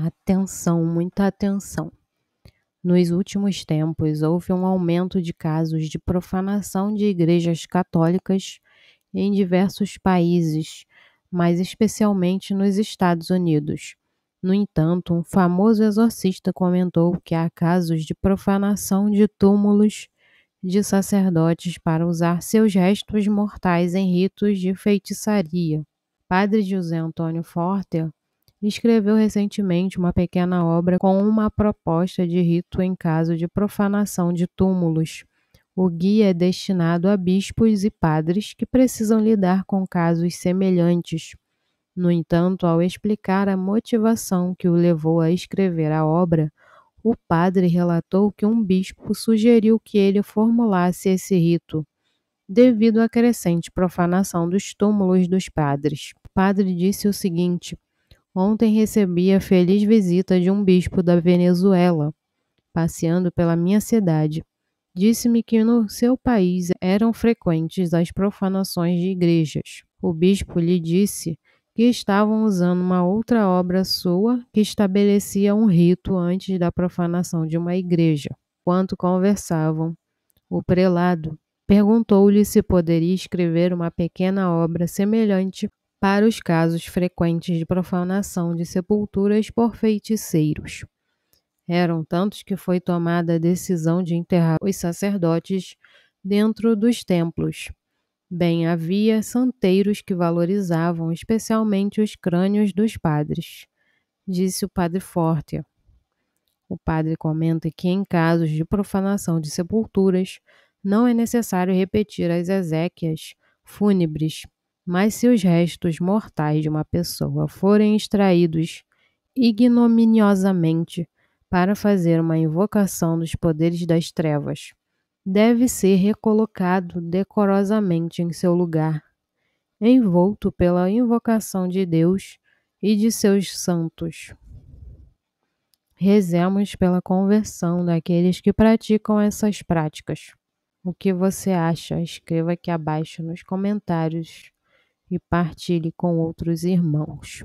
Atenção, muita atenção. Nos últimos tempos, houve um aumento de casos de profanação de igrejas católicas em diversos países, mas especialmente nos Estados Unidos. No entanto, um famoso exorcista comentou que há casos de profanação de túmulos de sacerdotes para usar seus restos mortais em ritos de feitiçaria. Padre José Antônio Forte escreveu recentemente uma pequena obra com uma proposta de rito em caso de profanação de túmulos. O guia é destinado a bispos e padres que precisam lidar com casos semelhantes. No entanto, ao explicar a motivação que o levou a escrever a obra, o padre relatou que um bispo sugeriu que ele formulasse esse rito, devido à crescente profanação dos túmulos dos padres. O padre disse o seguinte: Ontem recebi a feliz visita de um bispo da Venezuela, passeando pela minha cidade. Disse-me que no seu país eram frequentes as profanações de igrejas. O bispo lhe disse que estavam usando uma outra obra sua que estabelecia um rito antes da profanação de uma igreja. Enquanto conversavam, o prelado perguntou-lhe se poderia escrever uma pequena obra semelhante para os casos frequentes de profanação de sepulturas por feiticeiros. Eram tantos que foi tomada a decisão de enterrar os sacerdotes dentro dos templos. Bem havia santeiros que valorizavam especialmente os crânios dos padres, disse o padre Forte. O padre comenta que em casos de profanação de sepulturas não é necessário repetir as exéquias fúnebres mas se os restos mortais de uma pessoa forem extraídos ignominiosamente para fazer uma invocação dos poderes das trevas, deve ser recolocado decorosamente em seu lugar, envolto pela invocação de Deus e de seus santos. Rezemos pela conversão daqueles que praticam essas práticas. O que você acha? Escreva aqui abaixo nos comentários e partilhe com outros irmãos.